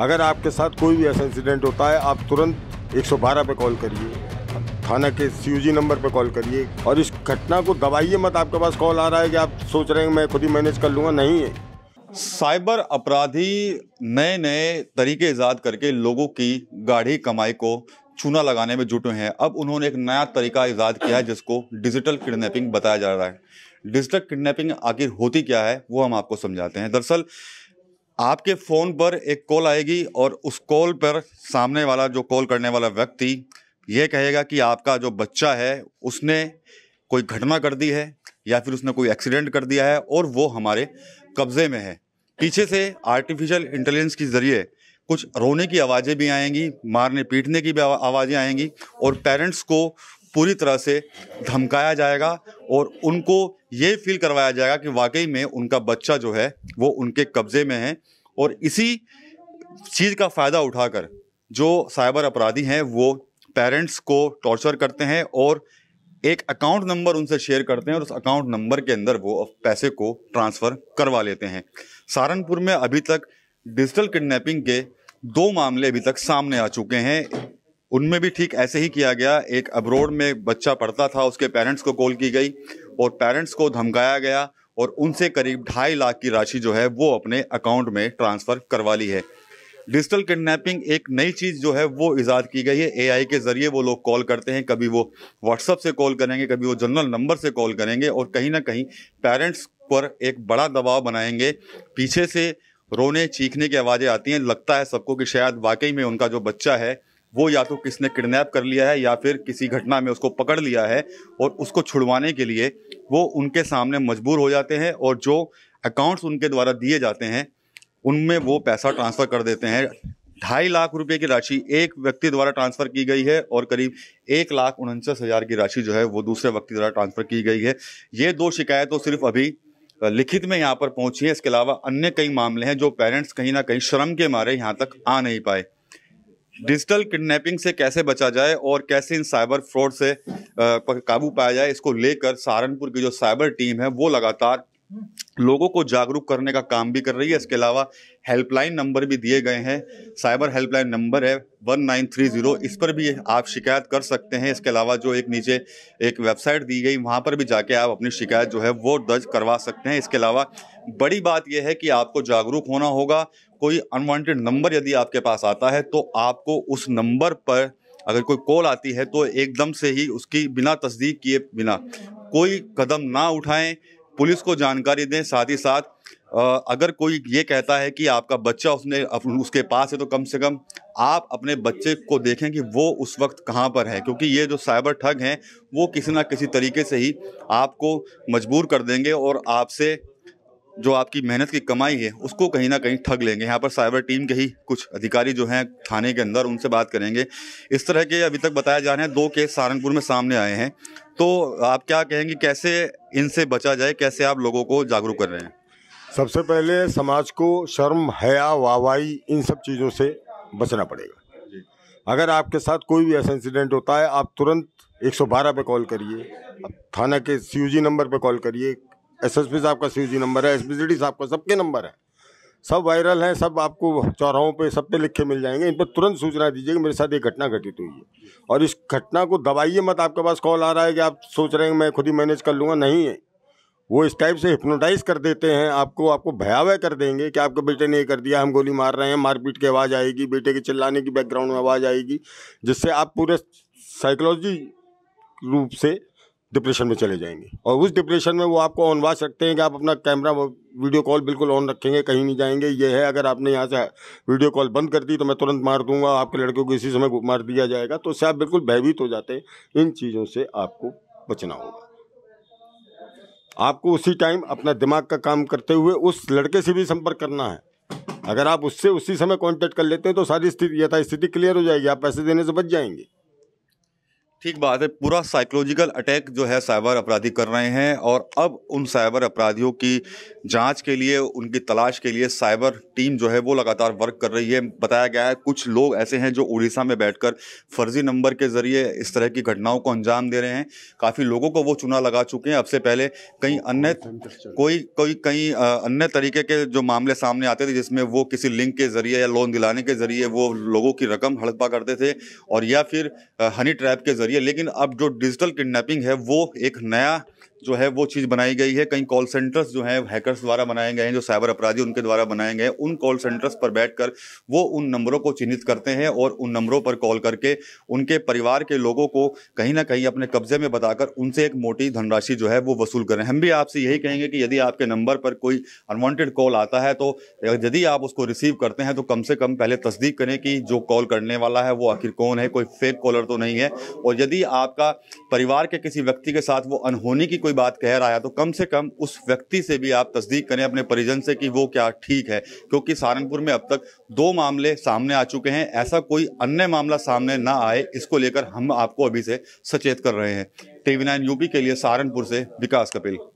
अगर आपके साथ कोई भी ऐसा इंसिडेंट होता है आप तुरंत 112 पे कॉल करिए थाना के सीयूजी नंबर पे कॉल करिए और इस घटना को दबाइए मत आपके पास कॉल आ रहा है कि आप सोच रहे हैं मैं खुद ही मैनेज कर लूँगा नहीं है साइबर अपराधी नए नए तरीके ईजाद करके लोगों की गाढ़ी कमाई को चूना लगाने में जुटे हैं अब उन्होंने एक नया तरीका ईजाद किया है जिसको डिजिटल किडनैपिंग बताया जा रहा है डिजिटल किडनैपिंग आखिर होती क्या है वो हम आपको समझाते हैं दरअसल आपके फ़ोन पर एक कॉल आएगी और उस कॉल पर सामने वाला जो कॉल करने वाला व्यक्ति ये कहेगा कि आपका जो बच्चा है उसने कोई घटना कर दी है या फिर उसने कोई एक्सीडेंट कर दिया है और वो हमारे कब्ज़े में है पीछे से आर्टिफिशियल इंटेलिजेंस के ज़रिए कुछ रोने की आवाज़ें भी आएंगी मारने पीटने की भी आवाज़ें आएंगी और पेरेंट्स को पूरी तरह से धमकाया जाएगा और उनको ये फील करवाया जाएगा कि वाकई में उनका बच्चा जो है वो उनके कब्ज़े में है और इसी चीज़ का फ़ायदा उठाकर जो साइबर अपराधी हैं वो पेरेंट्स को टॉर्चर करते हैं और एक अकाउंट नंबर उनसे शेयर करते हैं और उस अकाउंट नंबर के अंदर वो पैसे को ट्रांसफ़र करवा लेते हैं सहारनपुर में अभी तक डिजिटल किडनैपिंग के दो मामले अभी तक सामने आ चुके हैं उनमें भी ठीक ऐसे ही किया गया एक अब्रोड में बच्चा पढ़ता था उसके पेरेंट्स को कॉल की गई और पेरेंट्स को धमकाया गया और उनसे करीब ढाई लाख की राशि जो है वो अपने अकाउंट में ट्रांसफ़र करवा ली है डिजिटल किडनैपिंग एक नई चीज़ जो है वो ईजाद की गई है एआई के ज़रिए वो लोग कॉल करते हैं कभी वो व्हाट्सअप से कॉल करेंगे कभी वो जनरल नंबर से कॉल करेंगे और कहीं ना कहीं पेरेंट्स पर एक बड़ा दबाव बनाएंगे पीछे से रोने चीखने की आवाज़ें आती हैं लगता है सबको कि शायद वाकई में उनका जो बच्चा है वो या तो किसने किडनैप कर लिया है या फिर किसी घटना में उसको पकड़ लिया है और उसको छुड़वाने के लिए वो उनके सामने मजबूर हो जाते हैं और जो अकाउंट्स उनके द्वारा दिए जाते हैं उनमें वो पैसा ट्रांसफ़र कर देते हैं ढाई लाख रुपए की राशि एक व्यक्ति द्वारा ट्रांसफ़र की गई है और करीब एक लाख उनचास हज़ार की राशि जो है वो दूसरे व्यक्ति द्वारा ट्रांसफ़र की गई है ये दो शिकायतों तो सिर्फ अभी लिखित में यहाँ पर पहुँची है इसके अलावा अन्य कई मामले हैं जो पेरेंट्स कहीं ना कहीं श्रम के मारे यहाँ तक आ नहीं पाए डिजिटल किडनैपिंग से कैसे बचा जाए और कैसे इन साइबर फ्रॉड से काबू पाया जाए इसको लेकर सहारनपुर की जो साइबर टीम है वो लगातार लोगों को जागरूक करने का काम भी कर रही है इसके अलावा हेल्पलाइन नंबर भी दिए गए हैं साइबर हेल्पलाइन नंबर है वन नाइन थ्री ज़ीरो इस पर भी आप शिकायत कर सकते हैं इसके अलावा जो एक नीचे एक वेबसाइट दी गई वहाँ पर भी जाके आप अपनी शिकायत जो है वो दर्ज करवा सकते हैं इसके अलावा बड़ी बात यह है कि आपको जागरूक होना होगा कोई अनवांटेड नंबर यदि आपके पास आता है तो आपको उस नंबर पर अगर कोई कॉल आती है तो एकदम से ही उसकी बिना तस्दीक किए बिना कोई कदम ना उठाएं पुलिस को जानकारी दें साथ ही साथ अगर कोई ये कहता है कि आपका बच्चा उसने उसके पास है तो कम से कम आप अपने बच्चे को देखें कि वो उस वक्त कहाँ पर है क्योंकि ये जो साइबर ठग हैं वो किसी ना किसी तरीके से ही आपको मजबूर कर देंगे और आपसे जो आपकी मेहनत की कमाई है उसको कहीं ना कहीं ठग लेंगे यहाँ पर साइबर टीम के ही कुछ अधिकारी जो हैं थाने के अंदर उनसे बात करेंगे इस तरह के अभी तक बताया जा रहे हैं दो केस सहारनपुर में सामने आए हैं तो आप क्या कहेंगे कैसे इनसे बचा जाए कैसे आप लोगों को जागरूक कर रहे हैं सबसे पहले समाज को शर्म हया वावाई इन सब चीज़ों से बचना पड़ेगा अगर आपके साथ कोई भी ऐसा इंसिडेंट होता है आप तुरंत 112 पे कॉल करिए थाना के सीयूजी नंबर पे कॉल करिए एसएसपी साहब का सीयूजी नंबर है एसपीसीडी साहब का सबके नंबर है सब वायरल हैं सब आपको चौराहों पे सब पे लिखे मिल जाएंगे इन पर तुरंत सूचना दीजिए कि मेरे साथ ये घटना घटित हुई है और इस घटना को दबाइए मत आपके पास कॉल आ रहा है कि आप सोच रहे हैं मैं खुद ही मैनेज कर लूँगा नहीं है वो इस टाइप से हिप्नोटाइज कर देते हैं आपको आपको भयावह कर देंगे कि आपके बेटे ने ये कर दिया हम गोली मार रहे हैं मारपीट की आवाज़ आएगी बेटे के चिल्लाने की बैकग्राउंड में आवाज़ आएगी जिससे आप पूरे साइकोलॉजी रूप से डिप्रेशन में चले जाएंगे और उस डिप्रेशन में वो आपको ऑन वाच रखते हैं कि आप अपना कैमरा वीडियो कॉल बिल्कुल ऑन रखेंगे कहीं नहीं जाएंगे ये है अगर आपने यहाँ से वीडियो कॉल बंद कर दी तो मैं तुरंत मार दूंगा आपके लड़के को इसी समय मार दिया जाएगा तो उससे आप बिल्कुल भयभीत हो जाते हैं इन चीज़ों से आपको बचना होगा आपको उसी टाइम अपना दिमाग का काम करते हुए उस लड़के से भी संपर्क करना है अगर आप उससे उसी समय कॉन्टेक्ट कर लेते हैं तो सारी स्थिति यथास्थिति क्लियर हो जाएगी आप पैसे देने से बच जाएंगे ठीक बात है पूरा साइकोलॉजिकल अटैक जो है साइबर अपराधी कर रहे हैं और अब उन साइबर अपराधियों की जांच के लिए उनकी तलाश के लिए साइबर टीम जो है वो लगातार वर्क कर रही है बताया गया है कुछ लोग ऐसे हैं जो उड़ीसा में बैठकर फर्जी नंबर के ज़रिए इस तरह की घटनाओं को अंजाम दे रहे हैं काफ़ी लोगों को वो चुना लगा चुके हैं अब से पहले कई अन्य कोई कोई कई अन्य तरीके के जो मामले सामने आते थे जिसमें वो किसी लिंक के ज़रिए या लोन दिलाने के ज़रिए वो लोगों की रकम हड़पा करते थे और या फिर हनी ट्रैप के जरिए जरिए लेकिन अब जो डिजिटल किडनैपिंग है वो एक नया जो है वो चीज़ बनाई गई है कई कॉल सेंटर्स जो हैं हैकर्स द्वारा बनाए गए हैं जो साइबर अपराधी उनके द्वारा बनाए गए हैं उन कॉल सेंटर्स पर बैठकर वो उन नंबरों को चिन्हित करते हैं और उन नंबरों पर कॉल करके उनके परिवार के लोगों को कहीं ना कहीं अपने कब्जे में बताकर उनसे एक मोटी धनराशि जो है वो वसूल करें हम भी आपसे यही कहेंगे कि यदि आपके नंबर पर कोई अनवॉन्टेड कॉल आता है तो यदि आप उसको रिसीव करते हैं तो कम से कम पहले तस्दीक करें कि जो कॉल करने वाला है वो आखिर कौन है कोई फेक कॉलर तो नहीं है और यदि आपका परिवार के किसी व्यक्ति के साथ वो अनहोनी की कोई बात कह रहा है तो कम से कम उस व्यक्ति से भी आप तस्दीक करें अपने परिजन से कि वो क्या ठीक है क्योंकि सहारनपुर में अब तक दो मामले सामने आ चुके हैं ऐसा कोई अन्य मामला सामने ना आए इसको लेकर हम आपको अभी से सचेत कर रहे हैं टीवी नाइन यूपी के लिए सहारनपुर से विकास कपिल